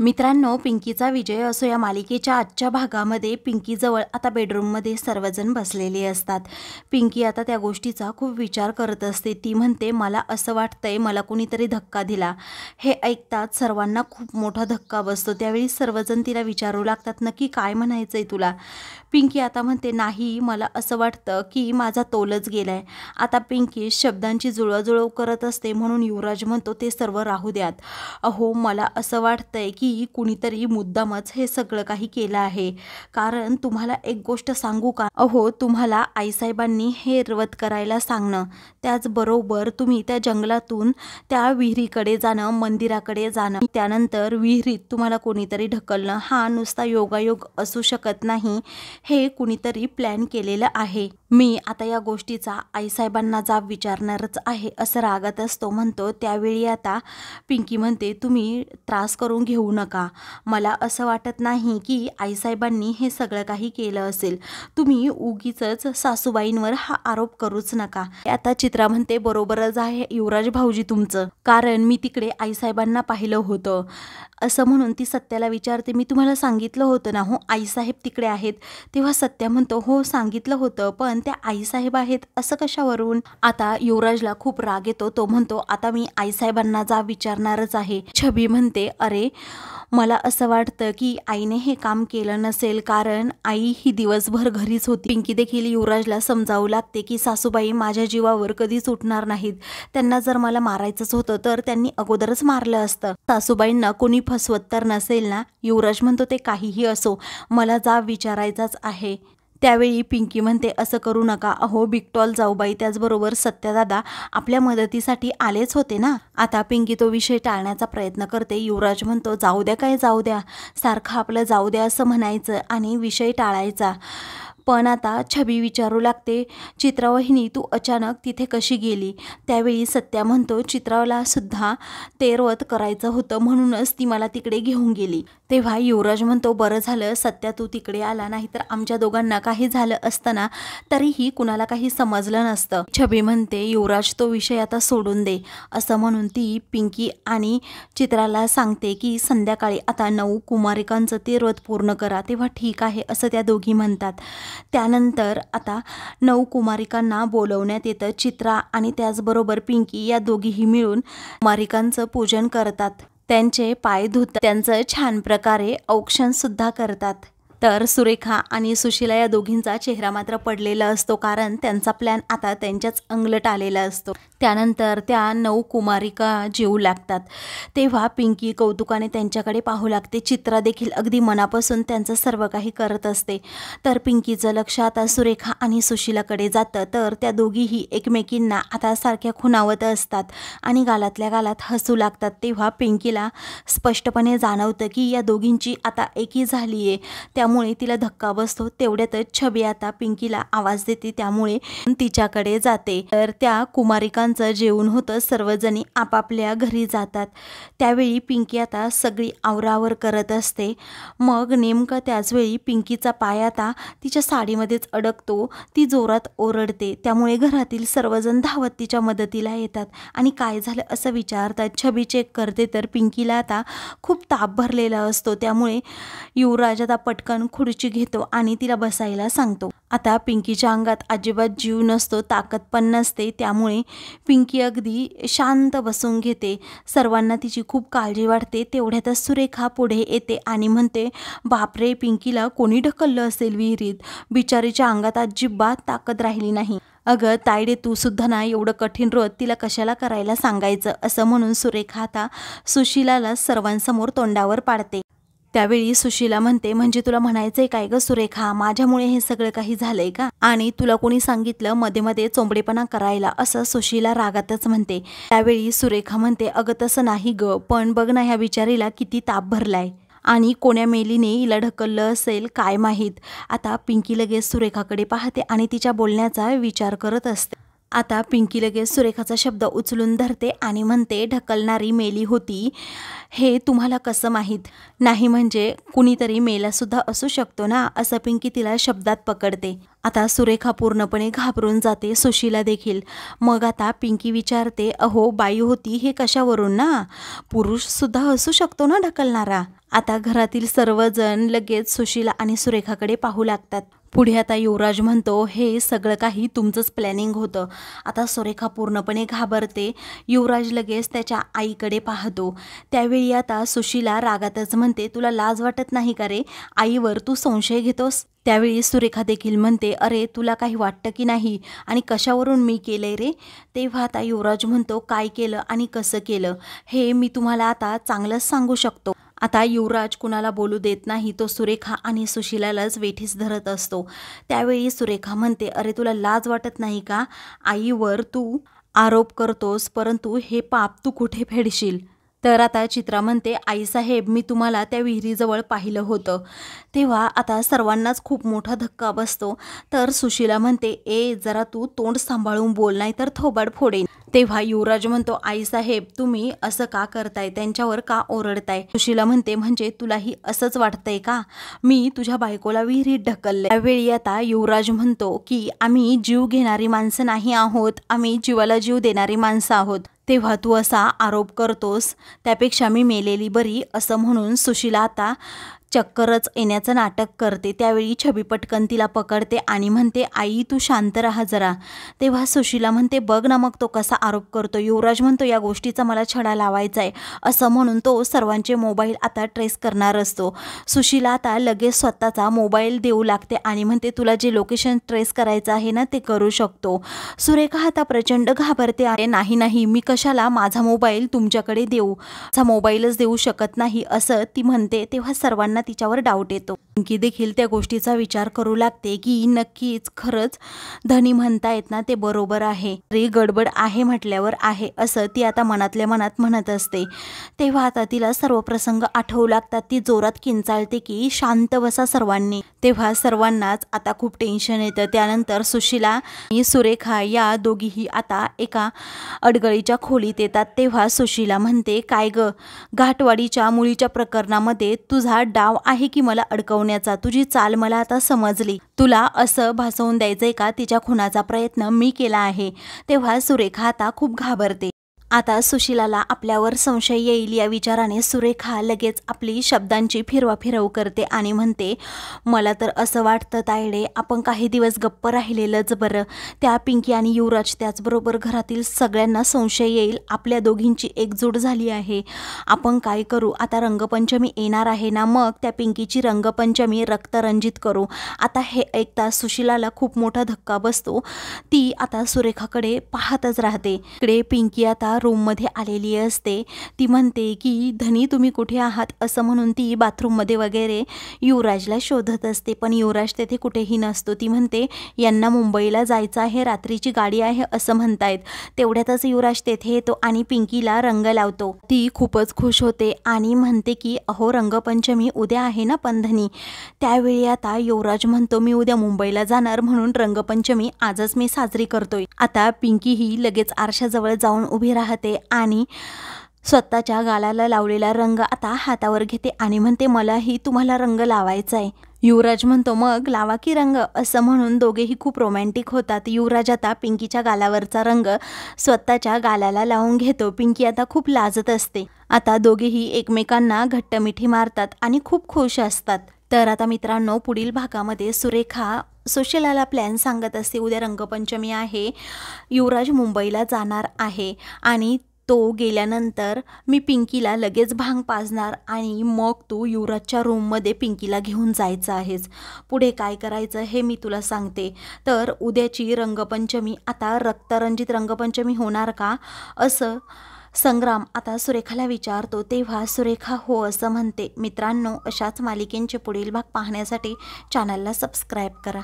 मित्रांनो पिंकीचा विजय असो या मालिकेच्या आजच्या भागामध्ये पिंकीजवळ आता बेडरूममध्ये सर्वजण बसलेले असतात पिंकी आता त्या गोष्टीचा खूप विचार करत असते ती म्हणते मला असं वाटतंय मला कुणीतरी धक्का दिला हे ऐकताच सर्वांना खूप मोठा धक्का बसतो त्यावेळी सर्वजण तिला विचारू लागतात नक्की काय म्हणायचं आहे तुला पिंकी आता म्हणते नाही मला असं वाटतं की माझा तोलच गेला आहे आता पिंकी शब्दांची जुळवजुळव करत असते म्हणून युवराज म्हणतो ते सर्व राहू द्यात अहो मला असं वाटतंय की की कुणीतरी मुद्दामच हे सगळं काही केलं आहे कारण तुम्हाला एक गोष्ट सांगू का अहो तुम्हाला आईसाहेबांनी हे रवत करायला सांगणं त्याचबरोबर तुम्ही त्या जंगलातून त्या विहिरीकडे जाणं मंदिराकडे जाणं त्यानंतर विहिरीत तुम्हाला कोणीतरी ढकलणं हा नुसता योगायोग असू शकत नाही हे कुणीतरी प्लॅन केलेलं आहे मी आता या गोष्टीचा आईसाहेबांना जाब विचारणारच आहे असं रागत तो म्हणतो त्यावेळी आता पिंकी म्हणते तुम्ही त्रास करून घेऊ नका मला असं वाटत नाही की आईसाहेबांनी हे सगळं काही केलं असेल तुम्ही उगीच सासूबाईंवर हा आरोप करूच नका आता चित्रा म्हणते बरोबरच आहे युवराज भाऊजी तुमचं कारण मी तिकडे आईसाहेबांना पाहिलं होतं असं म्हणून ती सत्याला विचारते मी तुम्हाला सांगितलं होतं ना हो आईसाहेब तिकडे आहेत तेव्हा सत्या म्हणतो हो सांगितलं होतं पण त्या आईसाहेब आहेत असं कशावरून आता युवराजला खूप राग येतो तो म्हणतो आता मी आईसाहेबांना जा विचारणारच आहे छबी म्हणते अरे मला असं वाटतं की आईने हे काम केलं नसेल कारण आई ही दिवसभर घरीच होती पिंकी देखील युवराजला समजावू लागते की सासूबाई माझ्या जीवावर कधीच उठणार नाहीत त्यांना जर मला मारायचंच होतं तर त्यांनी अगोदरच मारलं असतं सासूबाईंना कोणी फसवत तर नसेल ना युवराज म्हणतो ते काहीही असो मला जा विचारायचाच आहे त्यावेळी पिंकी म्हणते असं करू नका अहो जाऊ बाई त्याचबरोबर सत्यदादा आपल्या मदतीसाठी आलेच होते ना आता पिंकी तो विषय टाळण्याचा प्रयत्न करते युवराज म्हणतो जाऊ द्या काय जाऊ द्या सारखं आपलं जाऊ द्या असं म्हणायचं आणि विषय टाळायचा पण आता छबी विचारू लागते चित्रावहिनी तू अचानक तिथे कशी गेली त्यावेळी सत्या म्हणतो चित्रावलासुद्धा सुद्धा तेरवत करायचं होतं म्हणूनच ती मला तिकडे घेऊन गेली तेव्हा युवराज म्हणतो बरं झालं सत्या तू तिकडे आला नाही तर आमच्या दोघांना काही झालं असताना तरीही कुणाला काही समजलं नसतं छबी म्हणते युवराज तो विषय आता सोडून दे असं म्हणून ती पिंकी आणि चित्राला सांगते की संध्याकाळी आता नऊ कुमारिकांचं ते रथ पूर्ण करा तेव्हा ठीक आहे असं त्या दोघी म्हणतात त्यानंतर आता नऊ कुमारिकांना बोलवण्यात येतं चित्रा आणि त्याचबरोबर पिंकी या दोघीही मिळून कुमारिकांचं पूजन करतात त्यांचे पाय धुत त्यांचं छान प्रकारे सुद्धा करतात तर सुरेखा आणि सुशिला या दोघींचा चेहरा मात्र पडलेला असतो कारण त्यांचा प्लॅन आता त्यांच्याच अंगलट आलेला असतो त्यानंतर त्या नऊ कुमारिका जेऊ लागतात तेव्हा पिंकी कौतुकाने त्यांच्याकडे पाहू लागते चित्रा देखील अगदी मनापासून त्यांचं सर्व काही करत असते तर पिंकीचं लक्ष आता सुरेखा आणि सुशिलाकडे जातं तर त्या दोघीही एकमेकींना आता सारख्या खुणावत असतात आणि गालातल्या गालात हसू लागतात तेव्हा पिंकीला स्पष्टपणे जाणवतं की या दोघींची आता एकी झाली आहे त्या त्यामुळे तिला धक्का बसतो तेवढ्यातच छबी आता पिंकीला आवाज देते त्यामुळे तिच्याकडे जाते तर त्या कुमारिकांचं जेवण होतं सर्वजणी आपापल्या घरी जातात त्यावेळी पिंकी आता सगळी आवरावर करत असते मग नेमकं त्याचवेळी पिंकीचा पाय आता तिच्या साडीमध्येच अडकतो ती जोरात ओरडते त्यामुळे घरातील सर्वजण धावत तिच्या मदतीला येतात आणि काय झालं असं विचारतात छबी चेक करते तर पिंकीला आता खूप ताप भरलेला असतो त्यामुळे युवराज आता पटकन पटकन खुर्ची घेतो आणि तिला बसायला सांगतो आता पिंकीच्या अंगात अजिबात जीव नसतो ताकद पण नसते त्यामुळे पिंकी अगदी शांत बसून घेते सर्वांना तिची खूप काळजी वाटते तेवढ्यातच सुरेखा पुढे येते आणि म्हणते बापरे पिंकीला कोणी ढकललं असेल विहिरीत बिचारीच्या अंगात अजिबात ताकद राहिली नाही अगं तायडे तू सुद्धा ना एवढं कठीण रोज तिला कशाला करायला सांगायचं असं म्हणून सुरेखा आता सुशिलाला सर्वांसमोर तोंडावर पाडते त्यावेळी सुशीला म्हणते म्हणजे तुला म्हणायचंय काय ग सुरेखा माझ्यामुळे हे सगळं काही झालंय का आणि तुला कोणी सांगितलं मध्ये मध्ये चोंबडेपणा करायला असं सुशीला रागातच म्हणते त्यावेळी सुरेखा म्हणते अगं तसं नाही ग पण बघ ना ह्या विचारीला किती ताप भरलाय आणि कोण्या मेलीने हिला ढकललं असेल काय माहीत आता पिंकी लगेच सुरेखाकडे पाहते आणि तिच्या बोलण्याचा विचार करत असते आता पिंकी लगेच सुरेखाचा शब्द उचलून धरते आणि म्हणते ढकलणारी मेली होती हे तुम्हाला कसं माहीत नाही म्हणजे कुणीतरी मेलासुद्धा असू शकतो ना असं पिंकी तिला शब्दात पकडते आता सुरेखा पूर्णपणे घाबरून जाते सुशीला देखील मग आता पिंकी विचारते अहो बाई होती हे कशावरून ना पुरुषसुद्धा असू शकतो ना ढकलणारा आता घरातील सर्वजण लगेच सुशीला आणि सुरेखाकडे पाहू लागतात पुढे आता युवराज म्हणतो हे सगळं काही तुमचंच प्लॅनिंग होतं आता सुरेखा पूर्णपणे घाबरते युवराज लगेच त्याच्या आईकडे पाहतो त्यावेळी आता सुशीला रागातच म्हणते तुला लाज वाटत नाही का रे आईवर तू संशय घेतोस त्यावेळी सुरेखा देखील म्हणते अरे तुला काही वाटतं की नाही आणि कशावरून मी केलंय रे तेव्हा आता युवराज म्हणतो काय केलं आणि कसं केलं हे मी तुम्हाला आता चांगलंच सांगू शकतो आता युवराज कुणाला बोलू देत नाही तो सुरेखा आणि सुशिलालाच वेठीस धरत असतो त्यावेळी सुरेखा म्हणते अरे तुला लाज वाटत नाही का आईवर तू आरोप करतोस परंतु हे पाप तू कुठे फेडशील तर आता चित्रा म्हणते आईसाहेब मी तुम्हाला त्या विहिरीजवळ पाहिलं होतं तेव्हा आता सर्वांनाच खूप मोठा धक्का बसतो तर सुशीला म्हणते ए जरा तू तोंड सांभाळून बोल नाही तर थोबाड फोडेन तेव्हा युवराज म्हणतो आई साहेब तुम्ही असं का करताय त्यांच्यावर का ओरडताय सुशीला म्हणते म्हणजे तुलाही असंच वाटतंय का मी तुझ्या बायकोला विहिरीत ढकलले त्यावेळी आता युवराज म्हणतो की आम्ही जीव घेणारी माणसं नाही आहोत आम्ही जीवाला जीव देणारी माणसं आहोत तेव्हा तू असा आरोप करतोस त्यापेक्षा मी मेलेली बरी असं म्हणून सुशीला आता चक्करच येण्याचं नाटक करते त्यावेळी छबी पटकन तिला पकडते आणि म्हणते आई तू शांत राहा जरा तेव्हा सुशीला म्हणते बघ ना मग तो कसा आरोप करतो युवराज म्हणतो या गोष्टीचा मला छडा लावायचा आहे असं म्हणून तो सर्वांचे मोबाईल आता ट्रेस करणार असतो सुशीला आता लगेच स्वतःचा मोबाईल देऊ लागते आणि म्हणते तुला जे लोकेशन ट्रेस करायचं आहे ना ते करू शकतो सुरेखा आता प्रचंड घाबरते आहे नाही नाही मी कशाला माझा मोबाईल तुमच्याकडे देऊ माझा मोबाईलच देऊ शकत नाही असं ती म्हणते तेव्हा सर्वांना तिच्यावर डाऊट येतो पिंकी देखील त्या गोष्टीचा विचार करू लागते की नक्कीच खरंच धनी म्हणतायत ना ते बरोबर आहे रे गडबड आहे म्हटल्यावर आहे असं ती आता मनातल्या मनात म्हणत असते तेव्हा आता तिला सर्व प्रसंग आठवू लागतात ती जोरात किंचाळते की शांत बसा सर्वांनी तेव्हा सर्वांनाच आता खूप टेन्शन येतं त्यानंतर सुशिला आणि सुरेखा या दोघीही आता एका अडगळीच्या खोलीत येतात तेव्हा सुशिला म्हणते काय ग घाटवाडीच्या मुलीच्या प्रकरणामध्ये तुझा डाव डाव आहे की मला अडकवण्याचा तुझी चाल मला आता समजली तुला असं भासवून द्यायचंय का तिच्या खुनाचा प्रयत्न मी केला आहे तेव्हा सुरेखा आता खूप घाबरते आता सुशिलाला आपल्यावर संशय येईल या विचाराने सुरेखा लगेच आपली शब्दांची फिरवाफिरव करते आणि म्हणते मला तर असं वाटतं तायडे आपण काही दिवस गप्प राहिलेलंच बरं त्या पिंकी आणि युवराज त्याचबरोबर घरातील सगळ्यांना संशय येईल आपल्या दोघींची एकजूट झाली आहे आपण काय करू आता रंगपंचमी येणार आहे ना मग त्या पिंकीची रंगपंचमी रक्तरंजित करू आता हे ऐकता सुशिलाला खूप मोठा धक्का बसतो ती आता सुरेखाकडे पाहतच राहते इकडे पिंकी आता रूममध्ये आलेली असते ती म्हणते की धनी तुम्ही कुठे आहात असं म्हणून ती बाथरूममध्ये वगैरे युवराजला शोधत असते पण युवराज तेथे कुठेही नसतो ती म्हणते यांना मुंबईला जायचं आहे रात्रीची गाडी आहे असं म्हणतायत तेवढ्यातच युवराज तेथे येतो आणि पिंकीला रंग लावतो ती खूपच खुश होते आणि म्हणते की अहो रंगपंचमी उद्या आहे ना धनी त्यावेळी आता युवराज म्हणतो मी उद्या मुंबईला जाणार म्हणून रंगपंचमी आजच मी साजरी करतोय आता पिंकी ही लगेच आरशाजवळ जाऊन उभी राहते राहते आणि स्वतःच्या गालाला लावलेला रंग आता हातावर घेते आणि म्हणते मलाही तुम्हाला रंग लावायचा आहे युवराज म्हणतो मग लावा की रंग असं म्हणून दोघेही खूप रोमॅन्टिक होतात युवराज आता पिंकीच्या गालावरचा रंग स्वतःच्या गालाला लावून घेतो पिंकी आता खूप लाजत असते आता दोघेही एकमेकांना घट्ट मिठी मारतात आणि खूप खुश असतात तर आता मित्रांनो पुढील भागामध्ये सुरेखा सुशिलाला प्लॅन सांगत असते उद्या रंगपंचमी आहे युवराज मुंबईला जाणार आहे आणि तो गेल्यानंतर मी पिंकीला लगेच भांग पाजणार आणि मग तू युवराजच्या रूममध्ये पिंकीला घेऊन जायचं आहेस पुढे काय करायचं हे मी तुला सांगते तर उद्याची रंगपंचमी आता रक्तरंजित रंगपंचमी होणार का असं संग्राम आता सुरेखाला विचारतो तेव्हा सुरेखा हो असं म्हणते मित्रांनो अशाच मालिकेंचे पुढील भाग पाहण्यासाठी चॅनलला सबस्क्राईब करा